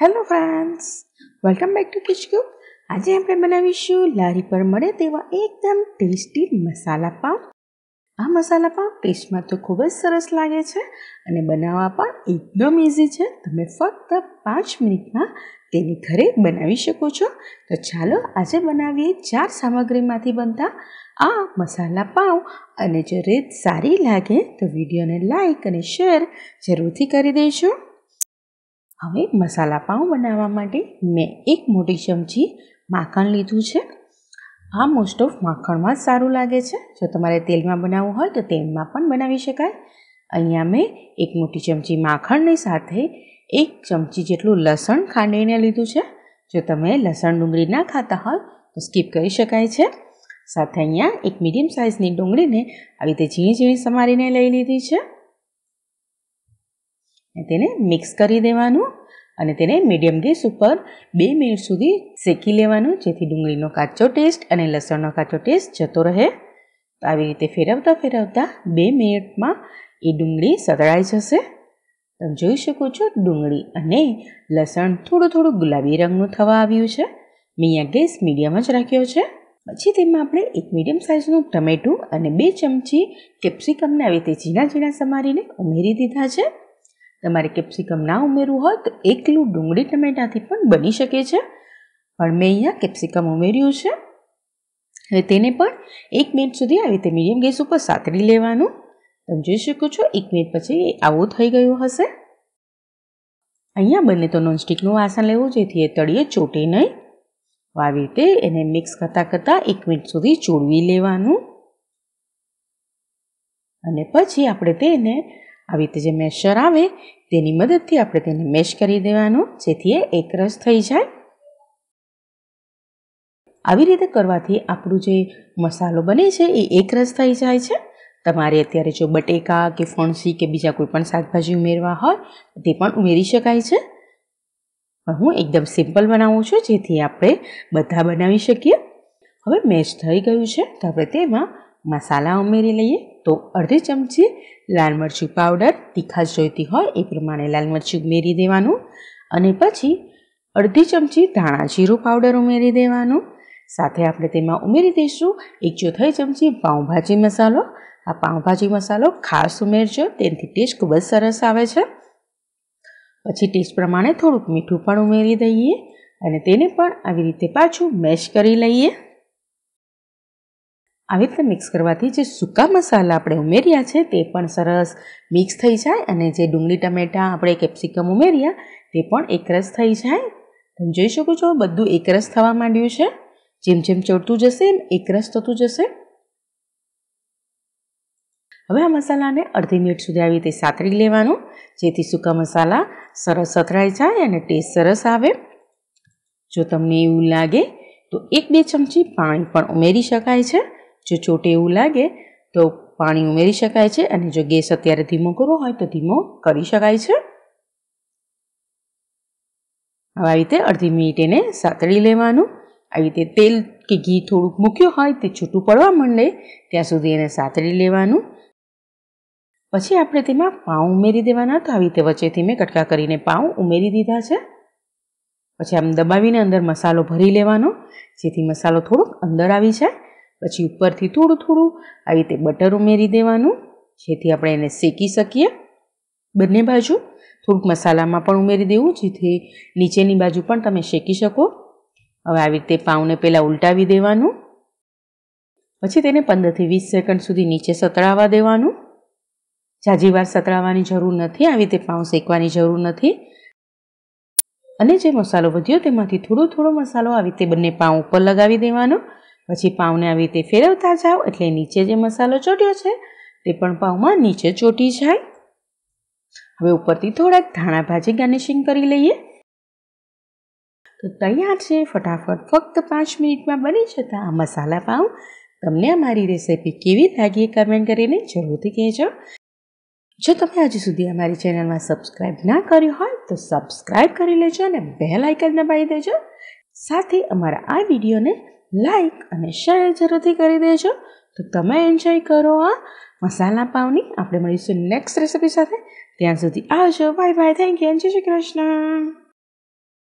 hello friends welcome back to કિચક્યુબ આજે આપણે બનાવીશું લારી પર મળે તેવા એકદમ ટેસ્ટી મસાલા પાઉં આ મસાલા પાઉં ટેસ્ટમાં તો ખૂબ જ સરસ લાગે છે અને બનાવવા પણ એકદમ ઇઝી છે તમે ફક્ત પાંચ મિનિટમાં તેની ઘરે બનાવી શકો છો તો ચાલો આજે બનાવીએ ચાર સામગ્રીમાંથી બનતા આ મસાલા પાઉં અને જો રીત સારી લાગે તો વિડીયોને લાઈક અને શેર જરૂરથી કરી દઈશું હવે મસાલા પાઉં બનાવવા માટે મેં એક મોટી ચમચી માખણ લીધું છે આ મોસ્ટ ઓફ માખણમાં જ સારું લાગે છે જો તમારે તેલમાં બનાવવું હોય તો તેલમાં પણ બનાવી શકાય અહીંયા મેં એક મોટી ચમચી માખણની સાથે એક ચમચી જેટલું લસણ ખાંડીને લીધું છે જો તમે લસણ ડુંગળી ના ખાતા હોય તો સ્કીપ કરી શકાય છે સાથે અહીંયા એક મીડિયમ સાઇઝની ડુંગળીને આવી રીતે ઝીણી ઝીણી સમારીને લઈ લીધી છે તેને મિક્સ કરી દેવાનું અને તેને મીડિયમ ગેસ ઉપર બે મિનિટ સુધી શેકી લેવાનું જેથી ડુંગળીનો કાચો ટેસ્ટ અને લસણનો કાચો ટેસ્ટ જતો રહે તો આવી રીતે ફેરવતા ફેરવતા બે મિનિટમાં એ ડુંગળી સતળાઈ જશે તમે જોઈ શકો છો ડુંગળી અને લસણ થોડું થોડું ગુલાબી રંગનું થવા આવ્યું છે મેં ગેસ મીડિયમ જ રાખ્યો છે પછી તેમાં આપણે એક મીડિયમ સાઇઝનું ટમેટું અને બે ચમચી કેપ્સિકમને આવી રીતે ઝીણા ઝીણા સમારીને ઉમેરી દીધા છે તમારે કેપ્સિકમ ના ઉમેરવું હોય તો એકલું ડુંગળી ટમેટાથી પણ બની શકે છે પણ મેં અહીંયા કેપ્સિકમ ઉમેર્યું છે હવે તેને પણ એક મિનિટ સુધી આવી રીતે મીડિયમ ગેસ ઉપર સાતરી લેવાનું તમે જોઈ શકો છો એક મિનિટ પછી એ આવું થઈ ગયું હશે અહીંયા બને તો નોનસ્ટિકનું વાસણ લેવું જેથી એ તળીએ ચોટે નહીં આવી રીતે એને મિક્સ કરતાં કરતાં એક મિનિટ સુધી ચોળવી લેવાનું અને પછી આપણે તેને આવી રીતે જે મેશર આવે તેની મદદથી આપણે તેને મેશ કરી દેવાનું જેથી એ એકરસ થઈ જાય આવી રીતે કરવાથી આપણું જે મસાલો બને છે એ એકરસ થઈ જાય છે તમારે અત્યારે જો બટેકા કે ફણસી કે બીજા કોઈ પણ શાકભાજી ઉમેરવા હોય તે પણ ઉમેરી શકાય છે પણ હું એકદમ સિમ્પલ બનાવું છું જેથી આપણે બધા બનાવી શકીએ હવે મેશ થઈ ગયું છે તો આપણે તેમાં મસાલા ઉમેરી લઈએ તો અડધી ચમચી લાલ મરચું પાવડર તીખાશ જોઈતી હોય એ પ્રમાણે લાલ મરચું ઉમેરી દેવાનું અને પછી અડધી ચમચી ધાણા જીરું પાવડર ઉમેરી દેવાનું સાથે આપણે તેમાં ઉમેરી દઈશું એક ચોથાઈ ચમચી પાઉંભાજી મસાલો આ પાઉંભાજી મસાલો ખાસ ઉમેરજો તેનાથી ટેસ્ટ ખૂબ જ સરસ આવે છે પછી ટેસ્ટ પ્રમાણે થોડુંક મીઠું પણ ઉમેરી દઈએ અને તેને પણ આવી રીતે પાછું મેશ કરી લઈએ આવી રીતે મિક્સ કરવાથી જે સૂકા મસાલા આપણે ઉમેર્યા છે તે પણ સરસ મિક્સ થઈ જાય અને જે ડુંગળી ટમેટાં આપણે કેપ્સિકમ ઉમેર્યા તે પણ એકરસ થઈ જાય તમે જોઈ શકો છો બધું એકરસ થવા માંડ્યું છે જેમ જેમ ચડતું જશે એમ એકરસ થતું જશે હવે આ મસાલાને અડધી મિનિટ સુધી આવી રીતે સાતરી લેવાનું જેથી સૂકા મસાલા સરસ સતરાઈ જાય અને ટેસ્ટ સરસ આવે જો તમને એવું લાગે તો એક બે ચમચી પાણી પણ ઉમેરી શકાય છે જો ચોટે એવું લાગે તો પાણી ઉમેરી શકાય છે અને જો ગેસ અત્યારે ધીમો કરવો હોય તો ધીમો કરી શકાય છે હવે આવી રીતે અડધી મિનિટ એને સાતળી લેવાનું આવી રીતે તેલ કે ઘી થોડુંક મૂક્યું હોય તે છૂટું પડવા માંડે ત્યાં સુધી એને સાતળી લેવાનું પછી આપણે તેમાં પાઉં ઉમેરી દેવાના તો આવી રીતે વચ્ચેથી મેં કટકા કરીને પાઉં ઉમેરી દીધા છે પછી આમ દબાવીને અંદર મસાલો ભરી લેવાનો જેથી મસાલો થોડોક અંદર આવી જાય પછી ઉપરથી થોડું થોડું આવી રીતે બટર ઉમેરી દેવાનું જેથી આપણે એને શેકી શકીએ બંને બાજુ થોડુંક મસાલામાં પણ ઉમેરી દેવું જેથી નીચેની બાજુ પણ તમે શેકી શકો હવે આવી રીતે પાઉને પહેલાં ઉલટાવી દેવાનું પછી તેને પંદરથી વીસ સેકન્ડ સુધી નીચે સતળાવા દેવાનું જાજી વાર સતળાવવાની જરૂર નથી આવી રીતે પાઉં શેકવાની જરૂર નથી અને જે મસાલો વધ્યો તેમાંથી થોડો થોડો મસાલો આવી રીતે બંને પાઉં ઉપર લગાવી દેવાનો પછી પાઉંને આવી રીતે ફેરવતા જાઓ એટલે નીચે જે મસાલો ચોટ્યો છે તે પણ પાઉંમાં નીચે ચોટી જાય હવે ઉપરથી થોડાક ધાણા ભાજી ગાર્નિશિંગ કરી લઈએ તો તૈયાર છે ફટાફટ ફક્ત પાંચ મિનિટમાં બની જતા આ મસાલા પાઉં તમને અમારી રેસિપી કેવી લાગી કમેન્ટ કરીને જરૂરથી કહેજો જો તમે હજી સુધી અમારી ચેનલમાં સબસ્ક્રાઈબ ના કર્યું હોય તો સબસ્ક્રાઇબ કરી લેજો અને બેલ આઇકન દબાવી દેજો સાથે અમારા આ વિડીયોને લાઈક અને શેર જરૂરથી કરી દેજો તો તમે એન્જોય કરો આ મસાલા પાવની આપણે મળીશું નેક્સ્ટ રેસિપી સાથે ત્યાં સુધી આવજો બાય બાય થેન્ક યુ જય શ્રી કૃષ્ણ